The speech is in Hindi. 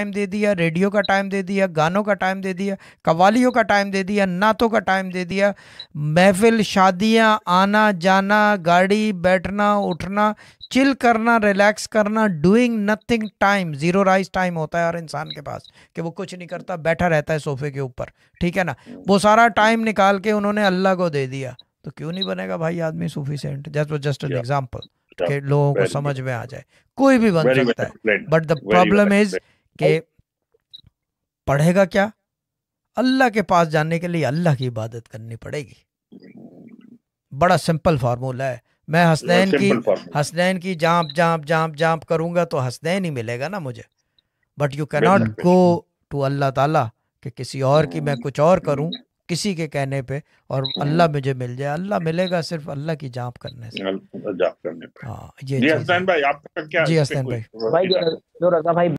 टाइम दे दिया रेडियो का टाइम दे दिया गानों का टाइम दे दिया कवालियों का टाइम दे दिया नातों का टाइम दे दिया महफिल शादियाँ आना जाना गाड़ी बैठना उठना चिल करना रिलैक्स करना doing nothing time zero rise time होता है हर इंसान के पास कि वो कुछ नहीं करता बैठा रहता है सोफे के ऊपर ठीक है ना वो सारा टाइम निकाल के उन्होंने अल्लाह को दे दिया तो क्यों नहीं बनेगा भाई आदमी Sufi saint that was just an example कि लोगों को समझ में आ जाए कोई भी बन सकता है बट द प्रॉब्लम इज कि पढ़ेगा क्या अल्लाह के पास जाने के लिए अल्लाह की इबादत करनी पड़ेगी बड़ा सिंपल फार्मूला है मैं हसनैन की हसनैन की जाप जाप जाप जाप करूंगा तो हसनैन ही मिलेगा ना मुझे but you cannot go to Allah ताला कि किसी और की मैं कुछ और करूं किसी के कहने पे और अल्लाह मुझे मिल जाए अल्लाह मिलेगा सिर्फ अल्लाह की जाप करने से जाप करने पे हाँ ये जी हसनैन भाई आपका क्या जी हसनैन भाई भाई जो रजा भाई